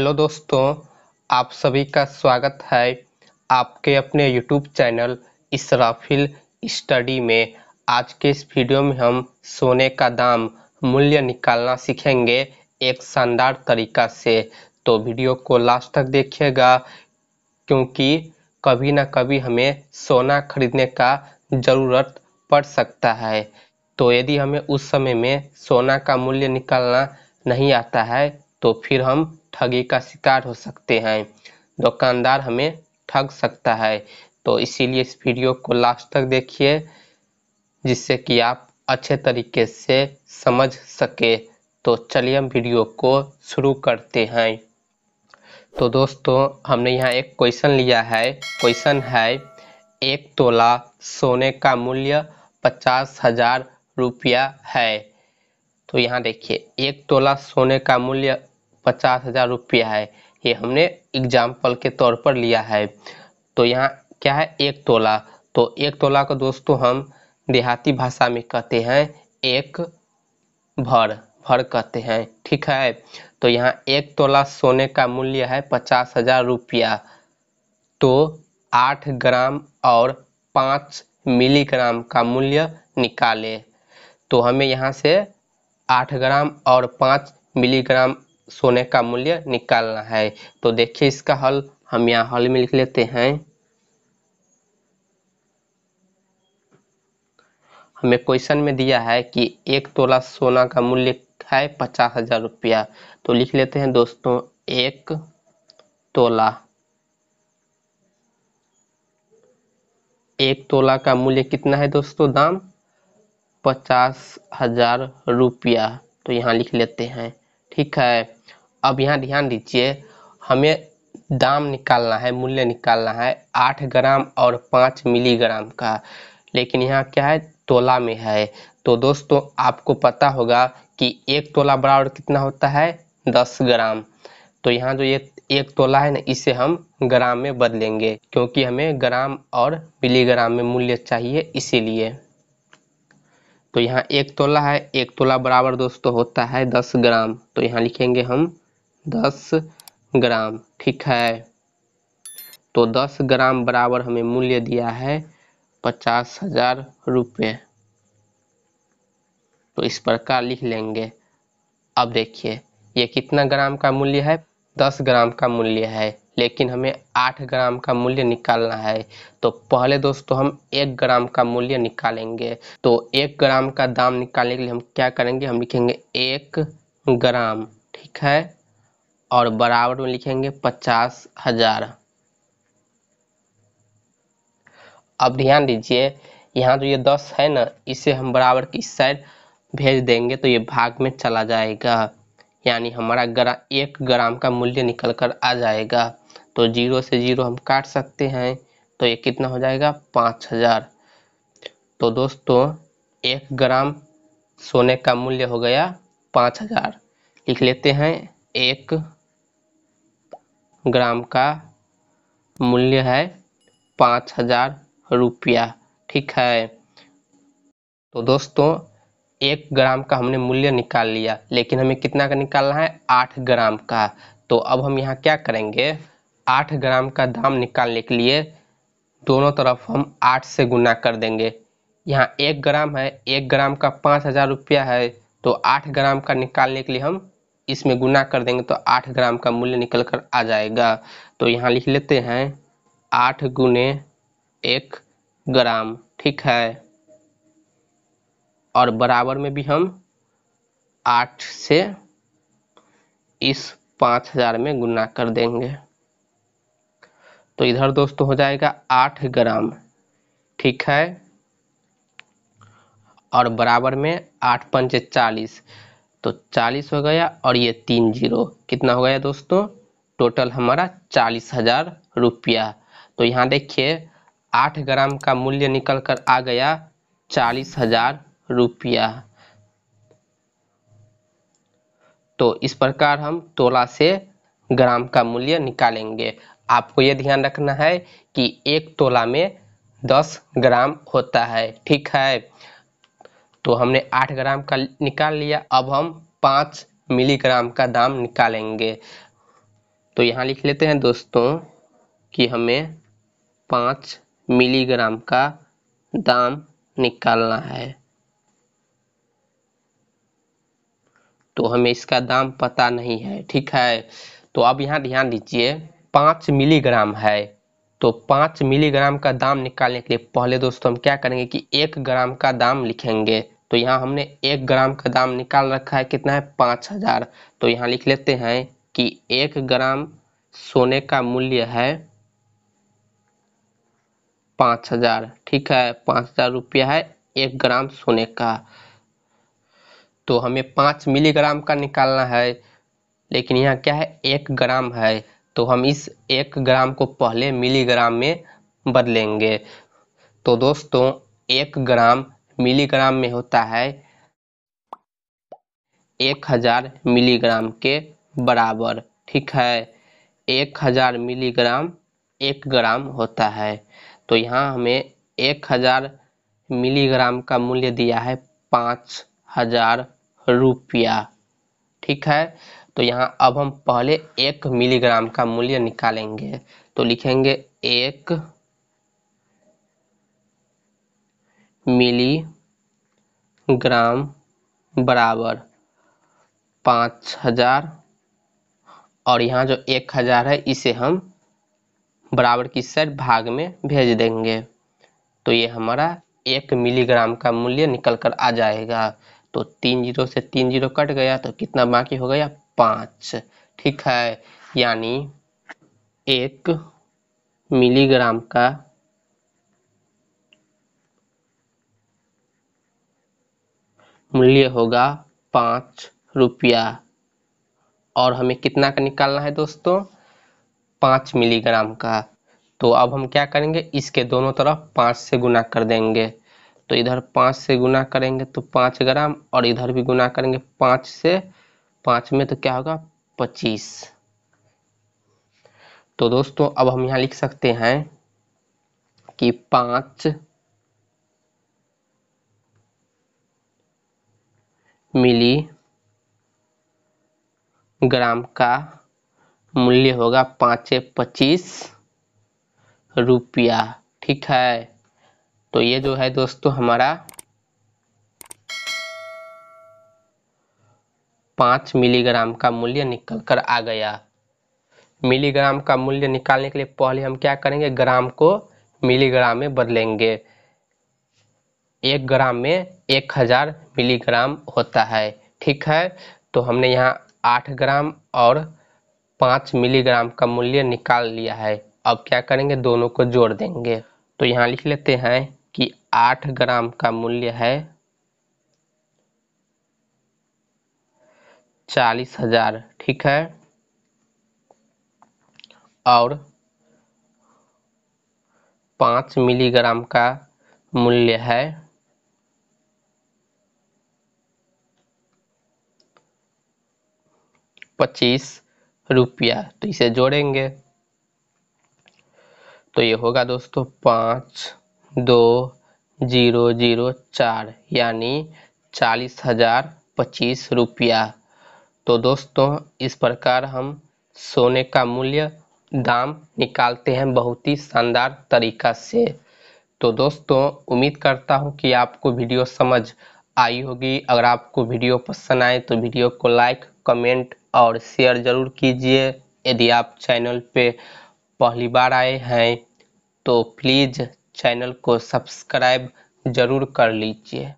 hello दोस्तों आप सभी का स्वागत है आपके अपने यूट्यूब चैनल इसराफिल स्टडी में आज के इस वीडियो में हम सोने का दाम मूल्य निकालना सीखेंगे एक शानदार तरीका से तो वीडियो को लास्ट तक देखिएगा क्योंकि कभी ना कभी हमें सोना खरीदने का ज़रूरत पड़ सकता है तो यदि हमें उस समय में सोना का मूल्य निकालना नहीं आता है तो फिर हम ठगी का शिकार हो सकते हैं दुकानदार हमें ठग सकता है तो इसीलिए इस वीडियो को लास्ट तक देखिए जिससे कि आप अच्छे तरीके से समझ सके तो चलिए हम वीडियो को शुरू करते हैं तो दोस्तों हमने यहाँ एक क्वेश्चन लिया है क्वेश्चन है एक तोला सोने का मूल्य पचास हजार रुपया है तो यहाँ देखिए एक तोला सोने का मूल्य पचास हज़ार रुपया है ये हमने एग्जाम्पल के तौर पर लिया है तो यहाँ क्या है एक तोला तो एक तोला को दोस्तों हम देहाती भाषा में कहते हैं एक भर भर कहते हैं ठीक है तो यहाँ एक तोला सोने का मूल्य है पचास हजार रुपया तो आठ ग्राम और पाँच मिलीग्राम का मूल्य निकाले तो हमें यहाँ से आठ ग्राम और पाँच मिलीग्राम सोने का मूल्य निकालना है तो देखिए इसका हल हम यहाँ हल में लिख लेते हैं हमें क्वेश्चन में दिया है कि एक तोला सोना का मूल्य है पचास हजार रुपया तो लिख लेते हैं दोस्तों एक तोला एक तोला का मूल्य कितना है दोस्तों दाम पचास हजार रुपया तो यहाँ लिख लेते हैं ठीक है अब यहाँ ध्यान दीजिए हमें दाम निकालना है मूल्य निकालना है आठ ग्राम और पाँच मिलीग्राम का लेकिन यहाँ क्या है तोला में है तो दोस्तों आपको पता होगा कि एक तोला बराबर कितना होता है दस ग्राम तो यहाँ जो ये एक तोला है ना इसे हम ग्राम में बदलेंगे क्योंकि हमें ग्राम और मिलीग्राम में मूल्य चाहिए इसीलिए तो यहाँ एक तोला है एक तोला बराबर दोस्तों होता है दस ग्राम तो यहाँ लिखेंगे हम दस ग्राम ठीक है तो दस ग्राम बराबर हमें मूल्य दिया है पचास हजार रुपये तो इस प्रकार लिख लेंगे अब देखिए ये कितना ग्राम का मूल्य है दस ग्राम का मूल्य है लेकिन हमें आठ ग्राम का मूल्य निकालना है तो पहले दोस्तों हम एक ग्राम का मूल्य निकालेंगे तो एक ग्राम का दाम निकालने के लिए हम क्या करेंगे हम लिखेंगे एक ग्राम ठीक है और बराबर में लिखेंगे पचास हजार अब ध्यान दीजिए यहाँ जो तो ये दस है ना इसे हम बराबर की साइड भेज देंगे तो ये भाग में चला जाएगा यानी हमारा ग्रा एक ग्राम का मूल्य निकल कर आ जाएगा तो जीरो से जीरो हम काट सकते हैं तो ये कितना हो जाएगा पाँच हजार तो दोस्तों एक ग्राम सोने का मूल्य हो गया पाँच हजार लिख लेते हैं एक ग्राम का मूल्य है पाँच हजार रुपया ठीक है तो दोस्तों एक ग्राम का हमने मूल्य निकाल लिया लेकिन हमें कितना का निकालना है आठ ग्राम का तो अब हम यहाँ क्या करेंगे आठ ग्राम का दाम निकालने के लिए दोनों तरफ हम आठ से गुना कर देंगे यहाँ एक ग्राम है एक ग्राम का पाँच हज़ार रुपया है तो आठ ग्राम का निकालने के लिए हम इसमें गुना कर देंगे तो आठ ग्राम का मूल्य निकल कर आ जाएगा तो यहाँ लिख लेते हैं आठ गुने एक ग्राम ठीक है और बराबर में भी हम आठ से इस पाँच हजार में गुना कर देंगे तो इधर दोस्तों हो जाएगा आठ ग्राम ठीक है और बराबर में आठ पंचे चालीस तो 40 हो गया और ये तीन जीरो कितना हो गया दोस्तों टोटल हमारा चालीस हजार रुपया तो यहाँ देखिए आठ ग्राम का मूल्य निकल कर आ गया चालीस हजार रुपया तो इस प्रकार हम तोला से ग्राम का मूल्य निकालेंगे आपको ये ध्यान रखना है कि एक तोला में दस ग्राम होता है ठीक है तो हमने आठ ग्राम का निकाल लिया अब हम पाँच मिलीग्राम का दाम निकालेंगे तो यहाँ लिख लेते हैं दोस्तों कि हमें पाँच मिलीग्राम का दाम निकालना है तो हमें इसका दाम पता नहीं है ठीक है तो अब यहाँ ध्यान दीजिए पाँच मिलीग्राम है तो पाँच मिलीग्राम का दाम निकालने के लिए पहले दोस्तों हम क्या करेंगे कि एक ग्राम का दाम लिखेंगे तो यहाँ हमने एक ग्राम का दाम निकाल रखा है कितना है पाँच हजार तो यहाँ लिख लेते हैं कि एक ग्राम सोने का मूल्य है पाँच हजार ठीक है पाँच हजार रुपया है एक ग्राम सोने का तो हमें पाँच मिलीग्राम का निकालना है लेकिन यहाँ क्या है एक ग्राम है तो हम इस एक ग्राम को पहले मिलीग्राम में बदलेंगे तो दोस्तों एक ग्राम मिलीग्राम में होता है एक हजार मिलीग्राम के बराबर ठीक है एक हजार मिलीग्राम एक ग्राम होता है तो यहाँ हमें एक हजार मिलीग्राम का मूल्य दिया है पाँच हजार रुपया ठीक है तो यहाँ अब हम पहले एक मिलीग्राम का मूल्य निकालेंगे तो लिखेंगे एक मिली ग्राम बराबर पाँच हजार और यहाँ जो एक हजार है इसे हम बराबर की साइड भाग में भेज देंगे तो ये हमारा एक मिलीग्राम का मूल्य निकल कर आ जाएगा तो तीन जीरो से तीन जीरो कट गया तो कितना बाकी हो गया पांच ठीक है यानी एक मिलीग्राम का मूल्य होगा पाँच रुपया और हमें कितना का निकालना है दोस्तों पाँच मिलीग्राम का तो अब हम क्या करेंगे इसके दोनों तरफ पाँच से गुना कर देंगे तो इधर पाँच से गुना करेंगे तो पाँच ग्राम और इधर भी गुना करेंगे पाँच से पाँच में तो क्या होगा पच्चीस तो दोस्तों अब हम यहाँ लिख सकते हैं कि पाँच मिली ग्राम का मूल्य होगा पाँच पच्चीस रुपया ठीक है तो ये जो है दोस्तों हमारा पाँच मिलीग्राम का मूल्य निकल कर आ गया मिलीग्राम का मूल्य निकालने के लिए पहले हम क्या करेंगे ग्राम को मिलीग्राम में बदलेंगे एक ग्राम में एक हजार मिलीग्राम होता है ठीक है तो हमने यहाँ आठ ग्राम और पाँच मिलीग्राम का मूल्य निकाल लिया है अब क्या करेंगे दोनों को जोड़ देंगे तो यहाँ लिख लेते हैं कि आठ ग्राम का मूल्य है चालीस हजार ठीक है और पाँच मिलीग्राम का मूल्य है पच्चीस रुपया तो इसे जोड़ेंगे तो ये होगा दोस्तों पाँच दो जीरो जीरो चार यानी चालीस हजार पच्चीस रुपया तो दोस्तों इस प्रकार हम सोने का मूल्य दाम निकालते हैं बहुत ही शानदार तरीका से तो दोस्तों उम्मीद करता हूँ कि आपको वीडियो समझ आई होगी अगर आपको वीडियो पसंद आए तो वीडियो को लाइक कमेंट और शेयर ज़रूर कीजिए यदि आप चैनल पे पहली बार आए हैं तो प्लीज़ चैनल को सब्सक्राइब ज़रूर कर लीजिए